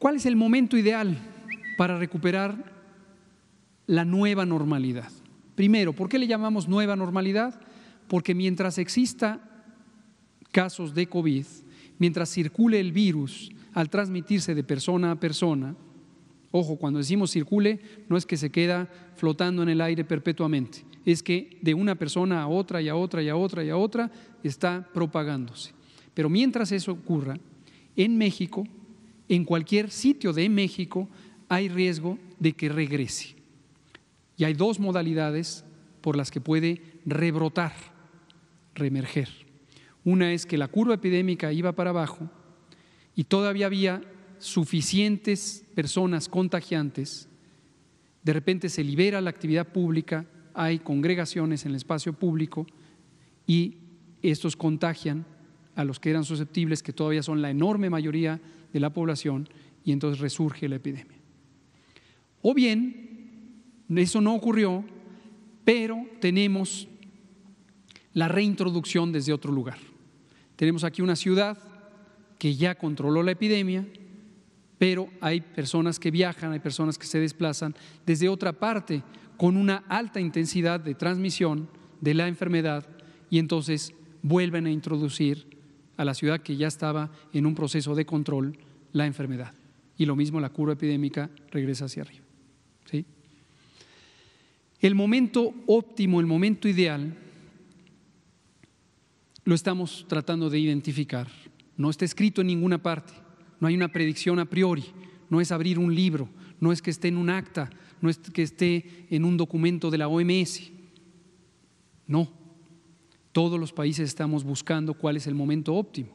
¿Cuál es el momento ideal para recuperar la nueva normalidad? Primero, ¿por qué le llamamos nueva normalidad? Porque mientras exista casos de COVID, mientras circule el virus al transmitirse de persona a persona, ojo, cuando decimos circule, no es que se queda flotando en el aire perpetuamente, es que de una persona a otra y a otra y a otra y a otra está propagándose. Pero mientras eso ocurra, en México en cualquier sitio de México hay riesgo de que regrese. Y hay dos modalidades por las que puede rebrotar, reemerger. Una es que la curva epidémica iba para abajo y todavía había suficientes personas contagiantes, de repente se libera la actividad pública, hay congregaciones en el espacio público y estos contagian a los que eran susceptibles, que todavía son la enorme mayoría de la población, y entonces resurge la epidemia. O bien, eso no ocurrió, pero tenemos la reintroducción desde otro lugar. Tenemos aquí una ciudad que ya controló la epidemia, pero hay personas que viajan, hay personas que se desplazan desde otra parte con una alta intensidad de transmisión de la enfermedad y entonces vuelven a introducir a la ciudad que ya estaba en un proceso de control la enfermedad. Y lo mismo la curva epidémica regresa hacia arriba. ¿sí? El momento óptimo, el momento ideal, lo estamos tratando de identificar. No está escrito en ninguna parte, no hay una predicción a priori, no es abrir un libro, no es que esté en un acta, no es que esté en un documento de la OMS. No, todos los países estamos buscando cuál es el momento óptimo.